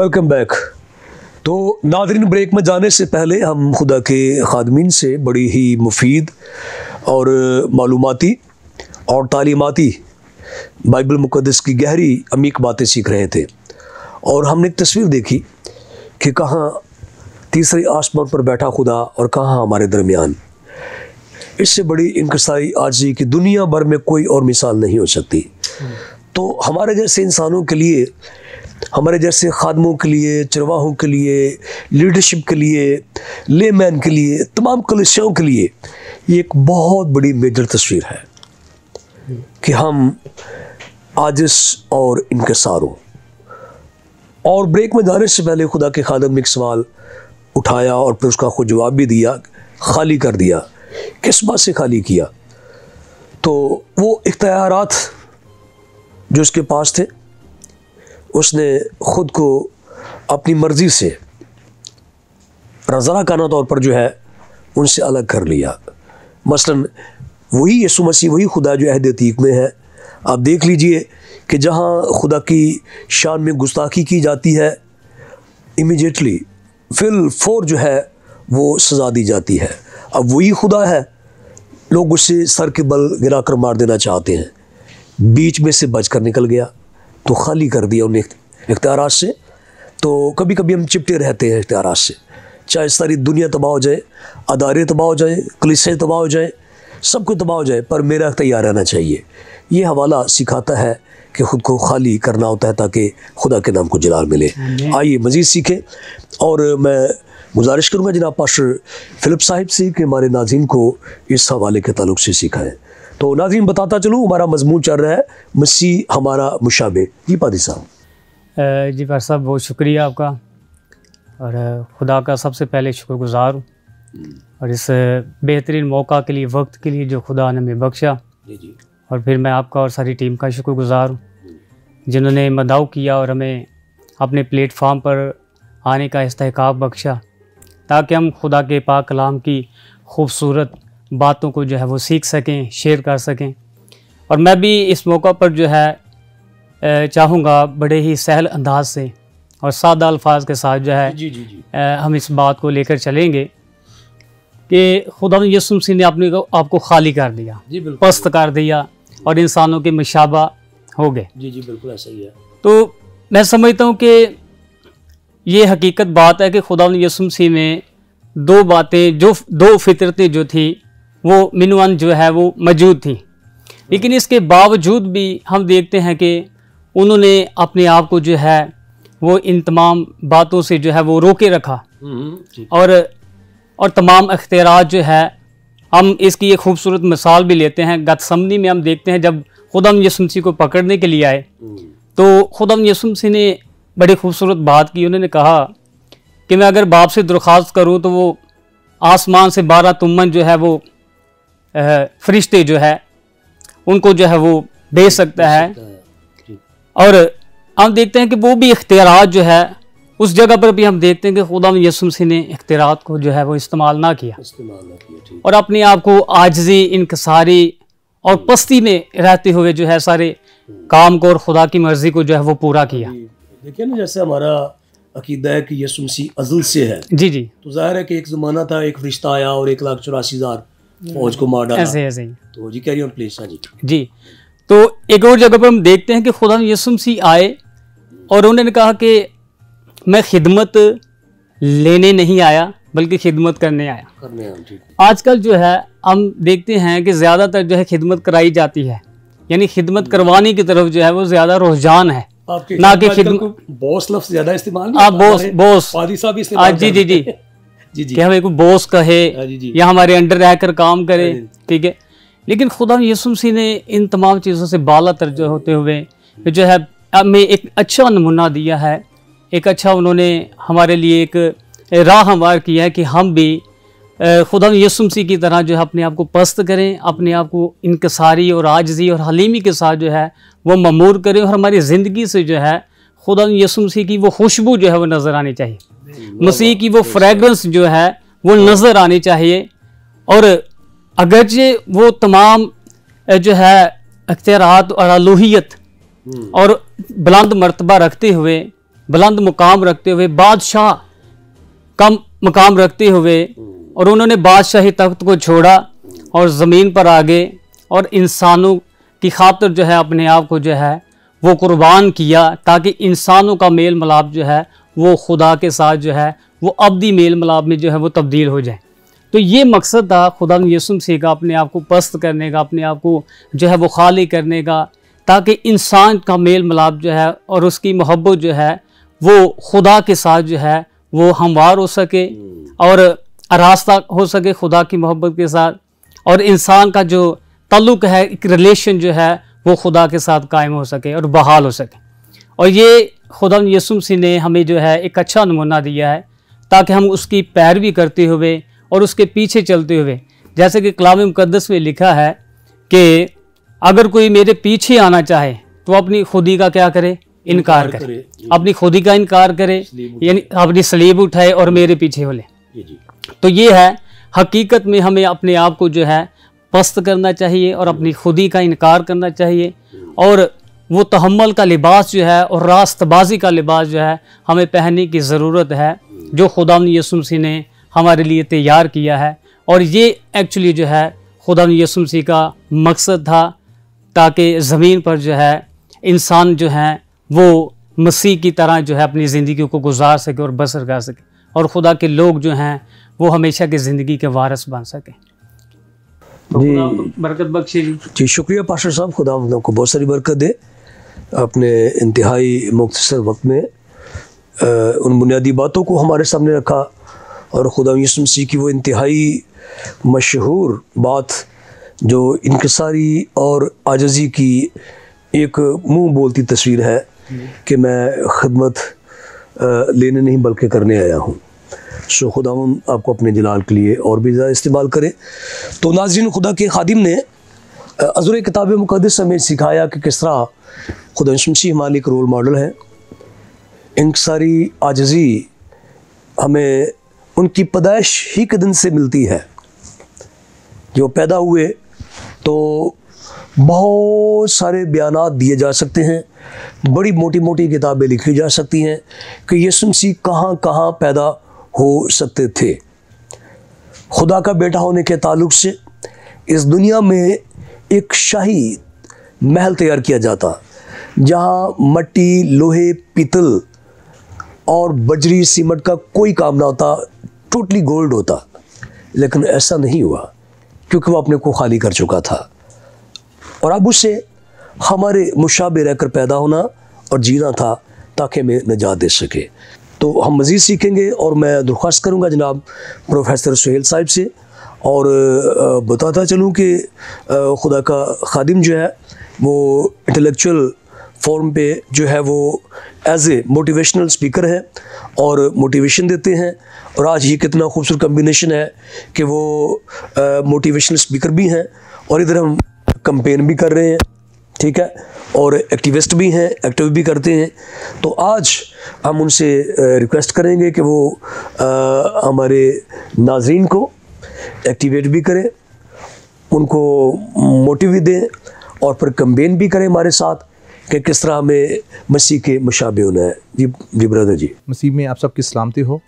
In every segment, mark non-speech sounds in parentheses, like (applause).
Welcome back to नादरीन break में जाने से पहले हम खुदा के खादमीन से बड़ी ही मुफीद और मालूमती और तालीमती बाइबल मुक़दस की गहरी अमीक बातें सीख रहे थे और हमने एक तस्वीर देखी कि कहाँ तीसरे आसमान पर बैठा खुदा और कहाँ हमारे दरमियान इससे बड़ी इनकसारी आजी की दुनिया भर में कोई और मिसाल नहीं हो सकती तो हमारे जैसे इंसानों के लिए हमारे जैसे खादमों के लिए चरवाहों के लिए लीडरशिप के लिए लेमैन के लिए तमाम कलशियों के लिए ये एक बहुत बड़ी मेजर तस्वीर है कि हम आजिस और इनके सारों और ब्रेक में जाने से पहले खुदा के खादम ने एक सवाल उठाया और फिर उसका खुद जवाब भी दिया खाली कर दिया किस बात से खाली किया तो वो इख्तियार जो उसके पास थे उसने ख़ुद को अपनी मर्ज़ी से रजाकाना तौर पर जो है उनसे अलग कर लिया मसलन वही यसु मसीह वही खुदा जो अहद अतीक में है आप देख लीजिए कि जहाँ खुदा की शान में गुस्ताखी की जाती है इमिजिएटली फिल फोर जो है वो सज़ा दी जाती है अब वही खुदा है लोग उससे सर के बल गिराकर मार देना चाहते हैं बीच में से बचकर निकल गया तो खाली कर दिया उन्हें इख्तियार से तो कभी कभी हम चिपटे रहते हैं इख्तियार से चाहे सारी दुनिया तबाह हो जाए अदारे तबाह हो जाए कलिसें तबाह हो जाए सब कुछ तबाह हो जाए पर मेरा इख्तियार रहना चाहिए ये हवाला सिखाता है कि ख़ुद को खाली करना होता है ताकि खुदा के नाम को जलाल मिले आइए मज़ीद सीखें और मैं गुजारिश करूँगा जनाब पास्टर फ़िलिप साहिब से कि हमारे नाजिम को इस हवाले के तलुक़ से सीखाएँ तो नाजीन बताता चलूँ हमारा मजमून चल रहा है मसीह हमारा मुशाबे जी पादी साहब जी भाई साहब बहुत शुक्रिया आपका और खुदा का सबसे पहले शुक्रगुजार हूँ हम्म। और इस बेहतरीन मौका के लिए वक्त के लिए जो खुदा ने हमें बख्शा और फिर मैं आपका और सारी टीम का शुक्रगुजार हूँ हम्म। जिन्होंने मदाव किया और हमें अपने प्लेटफार्म पर आने का इस्तेकाब बख्शा ताकि हम खुदा के पाक कलाम की खूबसूरत बातों को जो है वो सीख सकें शेयर कर सकें और मैं भी इस मौका पर जो है चाहूँगा बड़े ही सहल अंदाज से और सादा अल्फाज के साथ जो है जी जी जी हम इस बात को लेकर चलेंगे कि खुदा यसुम सिंह ने अपने आपको खाली कर दिया पस्त कर दिया और इंसानों के मशाबा हो गए जी जी बिल्कुल ऐसा ही है तो मैं समझता हूँ कि ये हकीकत बात है कि खुदा यसुम सिंह ने दो बातें जो दो फितरतें जो थी वो मिनवन जो है वो मौजूद थी लेकिन इसके बावजूद भी हम देखते हैं कि उन्होंने अपने आप को जो है वो इन तमाम बातों से जो है वो रोके रखा हम्म, और और तमाम अख्तियार जो है हम इसकी एक खूबसूरत मिसाल भी लेते हैं समनी में हम देखते हैं जब खुदम यसुमसी को पकड़ने के लिए आए हम्म। तो खुदम यसुमसी ने बड़ी खूबसूरत बात की उन्होंने कहा कि मैं अगर बाप से दरख्वास्त करूँ तो वो आसमान से बारह तुमन जो है वो फरिश्ते जो है उनको जो है वो दे सकता है और हम देखते हैं कि वो भी इख्तियार जो है उस जगह पर भी हम देखते हैं कि खुदा यसुमसी ने इख्तियार को जो है वो इस्तेमाल ना किया और अपने आप को आजजी इनकसारी और पस्ती में रहते हुए जो है सारे हम्म। काम को और खुदा की मर्जी को जो है वो पूरा किया देखिए ना जैसे हमारा अकीदा है कि यसुमसी अजल से है जी जी तो जाहिर है कि एक ज़माना था एक रिश्ता आया और एक लाख चौरासी हज़ार फौज को मार डाला ऐसे ऐसे तो जी कह रही ऑन प्लीज हाँ जी जी तो एक और जगह पर हम देखते हैं कि खुदा यसुम सी आए और उन्होंने कहा कि मैं खिदमत लेने नहीं आया बल्कि खिदमत करने आया करने आजकल जो है हम देखते हैं कि ज़्यादातर जो है खिदमत कराई जाती है यानी खिदमत hmm. करवाने की तरफ जो है वो ज़्यादा रुझान है ना कि खिदमत बॉस लफ्ज़ ज़्यादा इस्तेमाल आप बॉस बॉस हाँ, जी जी जी कि हमें कोई बॉस कहे हाँ, या हमारे अंडर रहकर काम करे हाँ, ठीक है लेकिन खुदा यसुम सी ने इन तमाम चीज़ों से बाला तर्ज होते हुए जो है हमें एक अच्छा नमूना दिया है एक अच्छा उन्होंने हमारे लिए एक राह हमवार किया है कि हम भी खुदा यसुम सी की तरह जो है अपने आप को पस्त करें अपने आप को इनकसारी और आजजी और हलीमी के साथ जो है वो ममूर करें और हमारी ज़िंदगी से जो है खुदा यसुम सिंह की वो खुशबू जो है वो नज़र आनी चाहिए मसीह की वो फ्रेगरेंस तो जो है वो हाँ। नज़र आनी चाहिए और अगरचे वो तमाम जो है अख्तियारत और आलोहियत हम्म। और बुलंद मरतबा रखते हुए बुलंद मुकाम रखते हुए बादशाह कम मुकाम रखते हुए हम्म। और उन्होंने बादशाही तख्त को छोड़ा और ज़मीन पर आ गए और इंसानों की खातर जो है अपने आप को जो है वो कुर्बान किया ताकि इंसानों का मेल मिलाप जो है वो खुदा के साथ जो है वो अबदी मेल मिलाप में जो है वो तब्दील हो जाए तो ये मकसद था खुदा यसुम से का अपने आप को पस्त करने का अपने आप को जो है वो खाली करने का ताकि इंसान का मेल मिलाप जो है और उसकी मोहब्बत जो है वो खुदा के साथ जो है वो हमवार हो सके और रास्ता हो सके खुदा की मोहब्बत के साथ और इंसान का जो तल्लुक है एक रिलेशन जो है वो खुदा के साथ कायम हो सके और बहाल हो सके और ये खुदा यसुम सि ने हमें जो है एक अच्छा नमूना दिया है ताकि हम उसकी पैरवी करते हुए और उसके पीछे चलते हुए जैसे कि कलाम मुकदस में लिखा है कि अगर कोई मेरे पीछे आना चाहे तो अपनी खुदी का क्या करे इनकार करे, करे। अपनी खुदी का इनकार करे यानी अपनी स्लीब उठाए और मेरे पीछे हो ले तो ये है हकीकत में हमें अपने आप को जो है पस्त करना चाहिए और अपनी खुदी का इनकार करना चाहिए और वो तहमल का लिबास जो है और रास्तबाजी का लिबास जो है हमें पहनने की ज़रूरत है जो खुदा यसुम सी ने हमारे लिए तैयार किया है और ये एक्चुअली जो है खुदा यसुम सी का मकसद था ताकि ज़मीन पर जो है इंसान जो है वो मसीह की तरह जो है अपनी ज़िंदगी को गुजार सके और बसर कर सके और खुदा के लोग जो हैं वो हमेशा की ज़िंदगी के वारस बन सकें जी बरकत बख्शी जी जी शुक्रिया पाशा साहब खुदा को बहुत सारी बरकत दे अपने इंतहाई मुख्तर वक्त में आ, उन बुनियादी बातों को हमारे सामने रखा और खुदा यूसम सी की वो इंतहाई मशहूर बात जो इनकसारी और आजजी की एक मुंह बोलती तस्वीर है कि मैं खदमत लेने नहीं बल्कि करने आया हूँ सो खुदा आपको अपने जलाल के लिए और भी ज़्यादा इस्तेमाल करें तो नाजिन खुदा के खादिम ने अजूर किताब मुकदस हमें सिखाया कि किस तरह खुदा शमशी हमारे एक रोल मॉडल हैं इंकसारी आजजी हमें उनकी पैदाइश ही के दिन से मिलती है जो पैदा हुए तो बहुत सारे बयान दिए जा सकते हैं बड़ी मोटी मोटी किताबें लिखी जा सकती हैं कि ये शमसी कहाँ कहाँ पैदा हो सकते थे खुदा का बेटा होने के ताल्लुक से इस दुनिया में एक शाही महल तैयार किया जाता जहाँ मट्टी लोहे पीतल और बजरी सीमट का कोई काम ना होता टोटली गोल्ड होता लेकिन ऐसा नहीं हुआ क्योंकि वो अपने को खाली कर चुका था और अब उसे हमारे मुशाबे रहकर पैदा होना और जीना था ताकि हमें निजात दे सके तो हम मज़ीद सीखेंगे और मैं दरख्वास्त करूँगा जनाब प्रोफेसर सुहेल साहिब से और बताता चलूँ कि खुदा का खादिम जो है वो इंटेलेक्चुअल फॉर्म पे जो है वो एज ए मोटिवेशनल स्पीकर हैं और मोटिवेशन देते हैं और आज ये कितना खूबसूरत कम्बिनेशन है कि वो मोटिवेशनल स्पीकर भी हैं और इधर हम कंपेन भी कर रहे हैं ठीक है और एक्टिविस्ट भी हैं एक्टिव भी करते हैं तो आज हम उनसे रिक्वेस्ट करेंगे कि वो आ, हमारे नाजरन को एक्टिवेट भी करें उनको मोटिव भी दें और फिर कंबेन भी करें हमारे साथ कि किस तरह हमें मसीह के मुशाबे होना है जी जी ब्रदर जी मसीह में आप सबकी सलामती हो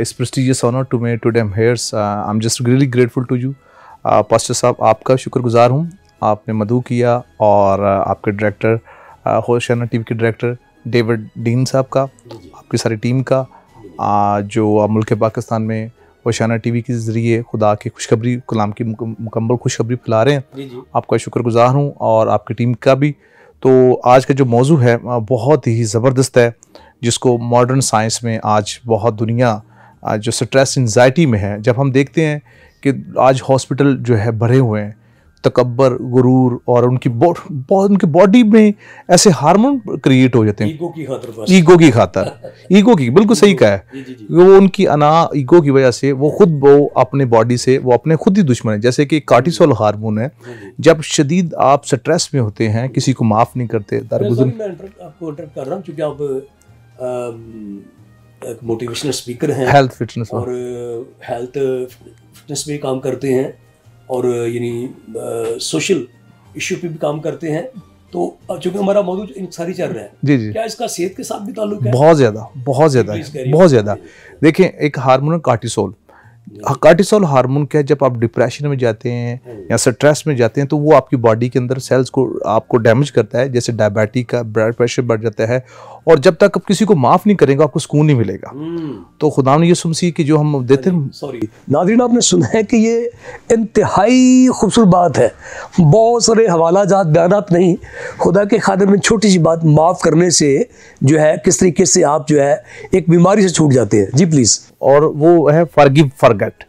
इस prestigious honour to me to डेम हेयर्स I am just really grateful to you pastor साहब आपका शुक्रगुजार हूँ आपने मधु किया और आपके डायरेक्टर होशाना टीवी के डायरेक्टर डेविड डीन साहब का आपकी सारी टीम का आ, जो मुल्क पाकिस्तान में वशाना टीवी के ज़रिए खुदा की खुशखबरी कलाम की मुकम्मल खुशखबरी फैला रहे हैं आपका शुक्रगुजार हूँ और आपकी टीम का भी तो आज का जो मौजू है बहुत ही ज़बरदस्त है जिसको मॉडर्न साइंस में आज बहुत दुनिया जो स्ट्रेस एनजाइटी में है जब हम देखते हैं कि आज हॉस्पिटल जो है भरे हुए हैं तकबर गुरूर और उनकी बहुत उनकी बॉडी में ऐसे हार्मोन क्रिएट हो जाते हैं ईगो की खातर ईगो की खातर ईगो (laughs) की बिल्कुल सही कहा है जी, जी, जी। वो उनकी अना ईगो की वजह से वो खुद वो अपने बॉडी से वो अपने खुद ही दुश्मन है जैसे कि कार्टिसोल हार्मोन है हाँ जब शदीद आप स्ट्रेस में होते हैं किसी को माफ़ नहीं करते दरगुजर मोटिवेशनल स्पीकर हैं हेल्थ फिटनेस और हेल्थ फिटनेस में काम करते हैं और यानी सोशल इश्यू पे भी काम करते हैं तो चूंकि हमारा मौजूद इन सारी चल रहा है जी जी क्या इसका सेहत के साथ भी ताल्लुक है बहुत ज़्यादा बहुत ज़्यादा बहुत ज़्यादा देखें एक हारमोन कार्टिसोल कार्टिसोल हार्मोन क्या है जब आप डिप्रेशन में जाते हैं hmm. या स्ट्रेस में जाते हैं तो वो आपकी बॉडी के अंदर सेल्स को आपको डैमेज करता है जैसे डायबिटीज का ब्लड प्रेशर बढ़ जाता है और जब तक आप किसी को माफ़ नहीं करेंगे आपको सुकून नहीं मिलेगा hmm. तो खुदा ने यसुम सुनसी कि जो हम देते हैं सॉरी नादरीन आपने सुना है कि ये इंतहाई खूबसूरत बात है बहुत सारे हवाला जात बयान नहीं खुदा के खादर में छोटी सी बात माफ़ करने से जो है किस तरीके से आप जो है एक बीमारी से छूट जाते हैं जी प्लीज़ और वो है फॉरगिव फॉरगेट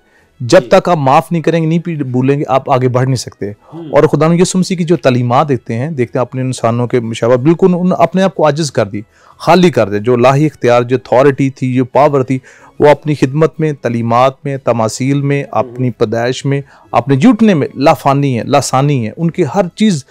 जब तक आप माफ़ नहीं करेंगे नहीं भूलेंगे आप आगे बढ़ नहीं सकते हम्म। और खुदा यसुमसी की जो तलीमा देखते हैं देखते हैं अपने इंसानों के मुशाबा बिल्कुल उन अपने आप को आजिज कर दी खाली कर दे जो लाही इख्तियार जो अथॉरिटी थी जो पावर थी वो अपनी खिदमत में तलीमत में तमासील में अपनी हम्म। पैदाइश में अपने जुटने में लाफानी है लासानी है उनकी हर चीज़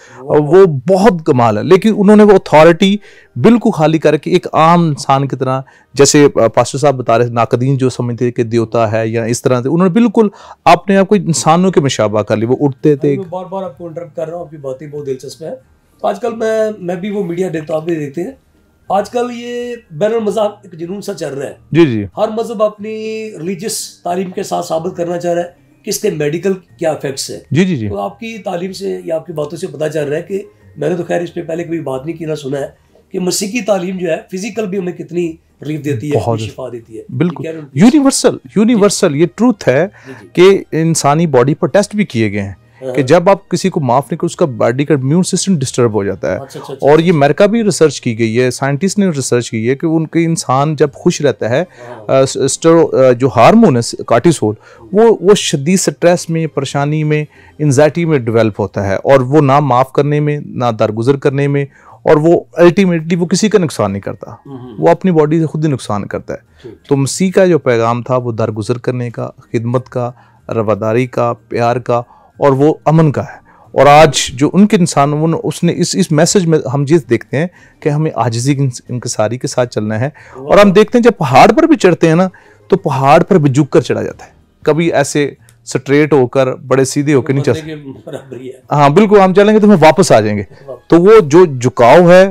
वो बहुत कमाल है लेकिन उन्होंने वो अथॉरिटी बिल्कुल खाली करके एक आम इंसान की तरह जैसे पास्टर साहब बता रहे नाकदीन जो समझते कि देवता है या इस तरह से उन्होंने बिल्कुल अपने आप को इंसानों के मशाबा कर लिया वो उठते थे बार बार आपको इंटरप्ट कर रहा हूँ आपकी ही बहुत दिलचस्प है आजकल मैं मैं भी वो मीडिया देवता भी देखते हैं आजकल ये बैन मजहब एक जुनून सा चल रहा है जी जी हर मजहब अपनी रिलीजियस तालीम के साथ साबित करना चाह रहा है कि इसके मेडिकल क्या इफेक्ट्स है जी जी जी तो आपकी तालीम से या आपकी बातों से पता चल रहा है कि मैंने तो खैर इस पर पहले कभी बात नहीं की ना सुना है कि मसीह तालीम जो है फिजिकल भी हमें कितनी रिलीफ देती है शिफा देती है बिल्कुल यूनिवर्सल यूनिवर्सल ये ट्रूथ है कि इंसानी बॉडी पर टेस्ट भी किए गए हैं हाँ। कि जब आप किसी को माफ नहीं करो उसका बॉडी का इम्यून सिस्टम डिस्टर्ब हो जाता है अच्छा, अच्छा, अच्छा। और ये अमेरिका भी रिसर्च की गई है साइंटिस्ट ने रिसर्च की है कि उनके इंसान जब खुश रहता है हाँ। जो हारमोन है कार्टिसोल वो वो शदीद स्ट्रेस में परेशानी में एनजाइटी में डिवेल्प होता है और वो ना माफ़ करने में ना दरगुजर करने में और वो अल्टीमेटली वो किसी का नुकसान नहीं करता हम्म। वो अपनी बॉडी से खुद ही नुकसान करता है तो मसीह का जो पैगाम था वो दरगुजर करने का खिदमत का रवादारी का प्यार का और वो अमन का है और आज जो उनके इंसान उसने इस इस मैसेज में हम ये देखते हैं कि हमें आजजी इंकसारी के साथ चलना है और हम देखते हैं जब पहाड़ पर भी चढ़ते हैं ना तो पहाड़ पर भी झुक कर चढ़ा जाता है कभी ऐसे स्ट्रेट होकर बड़े सीधे होकर नहीं चलते हाँ बिल्कुल हम चलेंगे तो हम वापस आ जाएंगे तो वो जो झुकाव है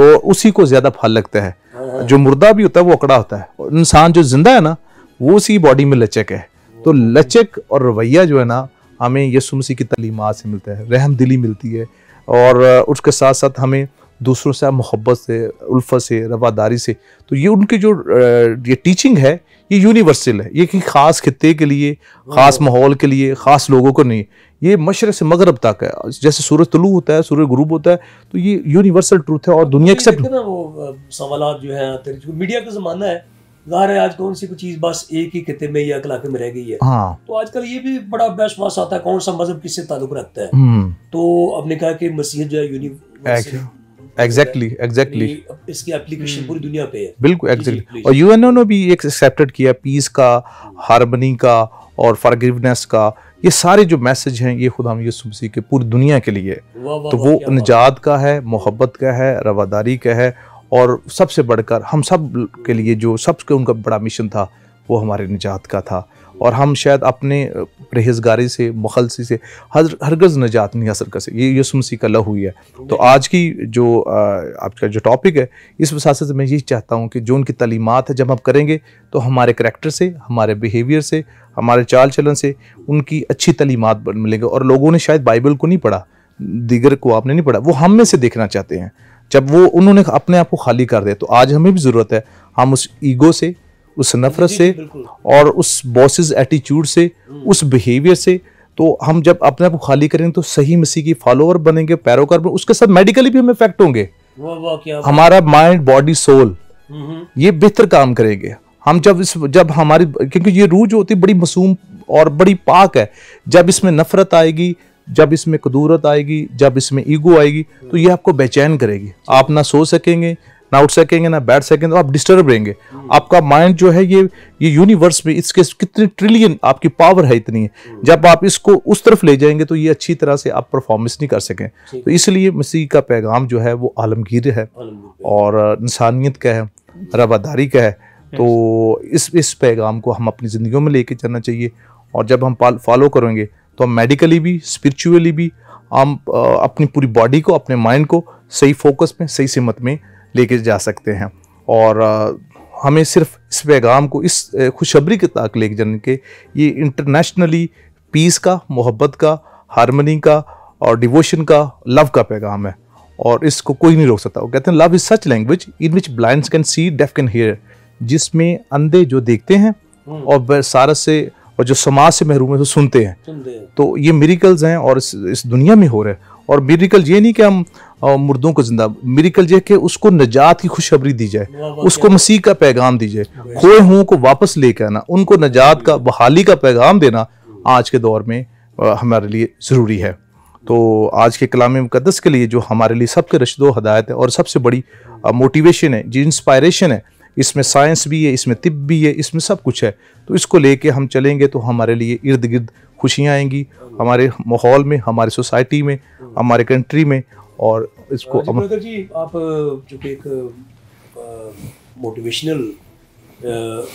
वो उसी को ज़्यादा फल लगता है हाँ। जो मुर्दा भी होता है वो अकड़ा होता है और इंसान जो जिंदा है ना वो उसी बॉडी में लचक है तो लचक और रवैया जो है ना हमें यसु मसीह की तलीमात से मिलता है रहम दिली मिलती है और उसके साथ साथ हमें दूसरों से मोहब्बत से उल्फत से रवादारी से तो ये उनकी जो ये टीचिंग है ये यूनिवर्सल है ये कि ख़ास खत्े के लिए ख़ास माहौल के लिए ख़ास लोगों को नहीं ये मशर से मगरब तक है जैसे सूरज तलु होता है सूर्य गुरूब होता है तो ये यूनिवर्सल ट्रूथ है और दुनिया एक्सेप्ट सवाल जो है मीडिया का ज़माना है ज़ाहिर है आज कौन सी भी चीज़ बस एक ही खत्े में या इलाके में रह गई है हाँ। तो आजकल ये भी बड़ा बेस्ट वास आता है कौन सा मजहब किससे ताल्लुक रखता है हम्म। तो आपने कहा कि मसीह जो है यूनिवर्सल एग्जैक्टली एग्जैक्टली इसकी एप्लीकेशन हम्म। पूरी दुनिया पे है बिल्कुल एग्जैक्टली और यूएनओ ने भी एक एक्सेप्टेड किया पीस का हारमनी का और फॉरगिवनेस का ये सारे जो मैसेज हैं ये खुदा यूसुफ मसीह के पूरी दुनिया के लिए तो वो निजात का है मोहब्बत का है रवादारी का है और सबसे बढ़कर हम सब के लिए जो सबके उनका बड़ा मिशन था वो हमारे निजात का था और हम शायद अपने परहेजगारी से मुखलसी से हर हरगज़ नजात नहीं हासिल कर सकते ये यसुम मसीह का हुई है तो आज की जो आपका जो टॉपिक है इस वसास से मैं यही चाहता हूँ कि जो उनकी तलीमत है जब हम करेंगे तो हमारे करेक्टर से हमारे बिहेवियर से हमारे चाल चलन से उनकी अच्छी तलीमत मिलेंगे और लोगों ने शायद बाइबल को नहीं पढ़ा दीगर को आपने नहीं पढ़ा वो हम में से देखना चाहते हैं जब वो उन्होंने अपने आप को खाली कर दिया तो आज हमें भी ज़रूरत है हम उस ईगो से उस नफरत से और उस बॉसेस एटीट्यूड से हम्म। उस बिहेवियर से तो हम जब अपने आप को खाली करेंगे तो सही मसीह की फॉलोअर बनेंगे पैरोकार बनेंगे उसके साथ मेडिकली भी हम इफेक्ट होंगे वो, वो क्या हमारा माइंड बॉडी सोल ये बेहतर काम करेंगे हम जब इस जब हमारी क्योंकि ये रूह जो होती है बड़ी मासूम और बड़ी पाक है जब इसमें नफरत आएगी जब इसमें कदूरत आएगी जब इसमें ईगो आएगी तो ये आपको बेचैन करेगी आप ना सो सकेंगे ना उठ सकेंगे ना बैठ सकेंगे तो आप डिस्टर्ब रहेंगे आपका माइंड जो है ये ये यूनिवर्स में इसके कितने ट्रिलियन आपकी पावर है इतनी है जब आप इसको उस तरफ ले जाएंगे तो ये अच्छी तरह से आप परफॉर्मेंस नहीं कर सकें तो इसलिए मसीह का पैगाम जो है वो आलमगीर है और इंसानियत का है रवादारी का है तो इस इस पैगाम को हम अपनी जिंदगी में लेके चलना चाहिए और जब हम फॉलो करेंगे तो हम मेडिकली भी स्पिरिचुअली भी हम अपनी पूरी बॉडी को अपने माइंड को सही फोकस में सही सिमत में लेके जा सकते हैं और हमें सिर्फ इस पैगाम को इस खुशबरी के तक लेके जाने के ये इंटरनेशनली पीस का मोहब्बत का हारमनी का और डिवोशन का लव का पैगाम है और इसको कोई नहीं रोक सकता वो कहते हैं love is such language in which blind can see deaf can hear जिसमें अंधे जो देखते हैं हम्म। और सारस से और जो समाज से महरूम है तो सुनते हैं तो ये मेरिकल्स हैं और इस, इस दुनिया में हो रहे हैं और मेरिकल ये नहीं कि हम मुर्दों को जिंदा मेरिकल ये कि उसको नजात की खुशखबरी दी जाए उसको मसीह का पैगाम दी जाए खोए हुओं को वापस लेकर आना उनको नजात का बहाली का पैगाम देना आज के दौर में हमारे लिए ज़रूरी है तो आज के कलाम मुकदस के लिए जो हमारे लिए सबके रशद हदायत है और सबसे बड़ी मोटिवेशन है जी इंस्पायरेशन है इसमें साइंस भी है इसमें तिब भी है इसमें सब कुछ है तो इसको लेके हम चलेंगे तो हमारे लिए इर्द गिर्द खुशियाँ आएंगी हमारे माहौल में हमारे सोसाइटी में हमारे कंट्री में और इसको जी, अम... जी आप जो कि एक मोटिवेशनल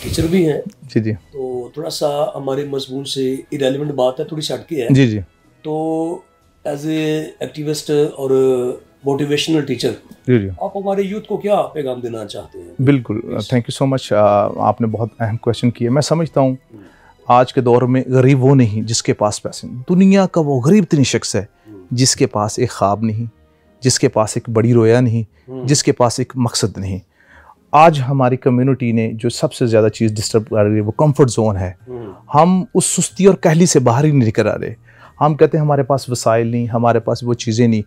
टीचर भी हैं जी जी तो थोड़ा सा हमारे मजमून से इरेलीवेंट बात है थोड़ी सी है जी जी तो एज ए एक्टिविस्ट और मोटिवेशनल टीचर जी जी आप हमारे यूथ को क्या पैगाम देना चाहते हैं बिल्कुल थैंक यू सो मच आपने बहुत अहम क्वेश्चन किया मैं समझता हूँ आज के दौर में गरीब वो नहीं जिसके पास पैसे नहीं दुनिया का वो गरीब इतनी शख्स है hmm. जिसके पास एक ख्वाब नहीं जिसके पास एक बड़ी रोया नहीं hmm. जिसके पास एक मकसद नहीं आज हमारी कम्युनिटी ने जो सबसे ज़्यादा चीज़ डिस्टर्ब कर रही है वो कंफर्ट जोन है hmm. हम उस सुस्ती और कहली से बाहर ही नहीं निकल आ रहे हम कहते हैं हमारे पास वसाइल नहीं हमारे पास वो चीज़ें नहीं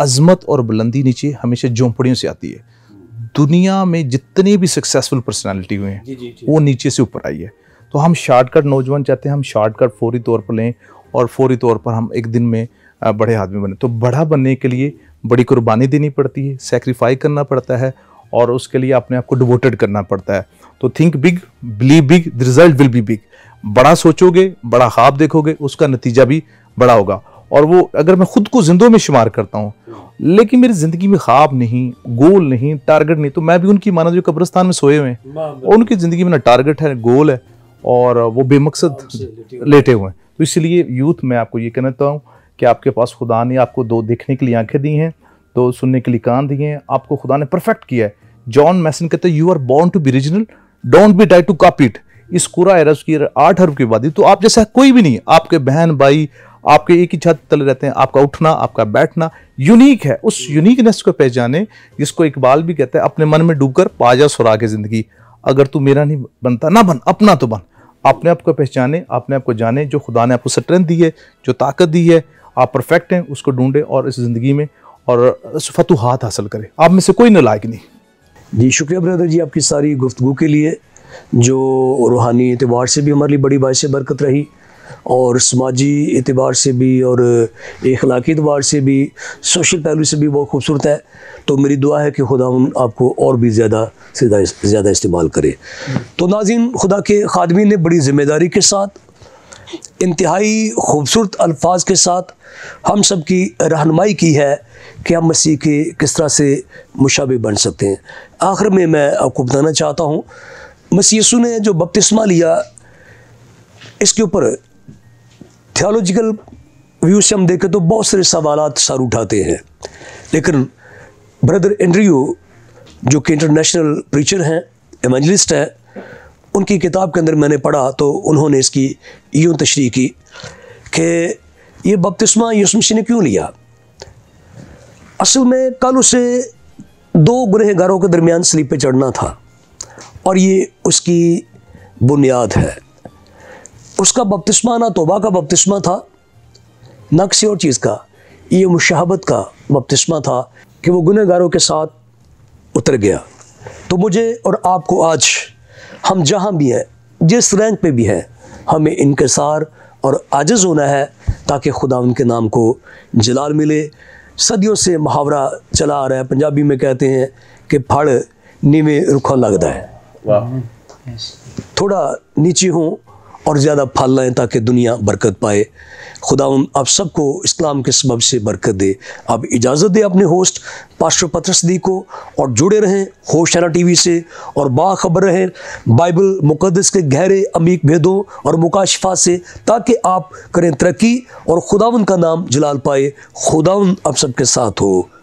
अजमत और बुलंदी नीचे हमेशा झोंपड़ियों से आती है दुनिया में जितने भी सक्सेसफुल पर्सनैलिटी हुए हैं वो नीचे से ऊपर आई है तो हम शॉर्टकट नौजवान चाहते हैं हम शॉर्टकट फौरी तौर पर लें और फौरी तौर पर हम एक दिन में बड़े आदमी बने तो बड़ा बनने के लिए बड़ी कुर्बानी देनी पड़ती है सेक्रीफाई करना पड़ता है और उसके लिए अपने आप को डिवोटेड करना पड़ता है तो think big believe big the result will be big बड़ा सोचोगे बड़ा ख्वाब देखोगे उसका नतीजा भी बड़ा होगा और वो अगर मैं खुद को जिंदों में शुमार करता हूँ लेकिन मेरी जिंदगी में ख्वाब नहीं गोल नहीं टारगेट नहीं तो मैं भी उनकी माना जो कब्रस्तान में सोए हुए हैं उनकी ज़िंदगी में ना टारगेट है गोल है और वो बेमकसद हाँ, लेटे हुए हैं तो इसलिए यूथ मैं आपको ये कहना चाहता हूँ कि आपके पास खुदा ने आपको दो देखने के लिए आंखें दी हैं दो सुनने के लिए कान दिए हैं आपको खुदा ने परफेक्ट किया है जॉन मैसन कहते हैं you are born to be original don't be die to copy it इस कुरा एरस की आठ अरब की बात तो आप जैसा कोई भी नहीं आपके बहन भाई आपके एक ही छत तल रहते हैं आपका उठना आपका बैठना यूनिक है उस यूनिकनेस को पहचाने जिसको इकबाल भी कहता है अपने मन में डूबकर पाजा सुरा के ज़िंदगी अगर तू मेरा नहीं बनता ना बन अपना तो बन अपने आप को पहचाने अपने आप को जाने जो खुदा ने आपको स्ट्रेंथ दी है जो ताकत दी है आप परफेक्ट हैं उसको ढूंढें और इस ज़िंदगी में और फतूहत हासिल करें आप में से कोई नलायक नहीं जी शुक्रिया ब्रदर जी आपकी सारी गुफ्तु के लिए जो रूहानी एतबार से भी हमारे लिए बड़ी बायस बरकत रही और समाजी एतबार से भी और अखलाक एतबार से भी सोशल पहलू से भी बहुत खूबसूरत है तो मेरी दुआ है कि खुदा उन आपको और भी ज़्यादा से ज़्यादा इस्तेमाल करे तो नाजिन खुदा के खादमी ने बड़ी ज़िम्मेदारी के साथ इंतहाई खूबसूरत अल्फाज के साथ हम सब की रहनमाई की है कि हम मसीह के किस तरह से मुशाबे बन सकते हैं आखिर में मैं आपको बताना चाहता हूँ मसीसु ने जो बपतिस्मा लिया इसके ऊपर थियोलॉजिकल व्यू से हम देखें तो बहुत सारे सवाल सर उठाते हैं लेकिन ब्रदर एंड्रियो जो कि इंटरनेशनल प्रीचर हैं एवेंजलिस्ट हैं उनकी किताब के अंदर मैंने पढ़ा तो उन्होंने इसकी यूँ तशरी की कि ये बपतिस्मा यूसमशी ने क्यों लिया असल में कल उसे दो गुनहगारों के दरमियान स्लीप पे चढ़ना था और ये उसकी बुनियाद है उसका बपतिस्मा ना तोबा का बपतिस्मा था न किसी और चीज़ का ये मुशाहबत का बपतिस्मा था कि वो गुनहगारों के साथ उतर गया तो मुझे और आपको आज हम जहाँ भी हैं जिस रैंक पे भी हैं हमें इनकसार और आजज़ होना है ताकि खुदा उनके नाम को जलाल मिले सदियों से मुहावरा चला आ रहा है पंजाबी में कहते हैं कि फड़ नीवे रुखा लगता है थोड़ा नीचे हूँ और ज़्यादा फल लाएँ ताकि दुनिया बरकत पाए खुदा आप सबको इस्लाम के सबब से बरकत दे अब इजाज़त दे अपने होस्ट पास्टर पत्रसदी को और जुड़े रहें होशाना टी वी से और बाखबर रहें बाइबल मुकदस के गहरे अमीक भेदों और मुकाशफा से ताकि आप करें तरक्की और खुदा का नाम जलाल पाए उन आप सबके साथ हो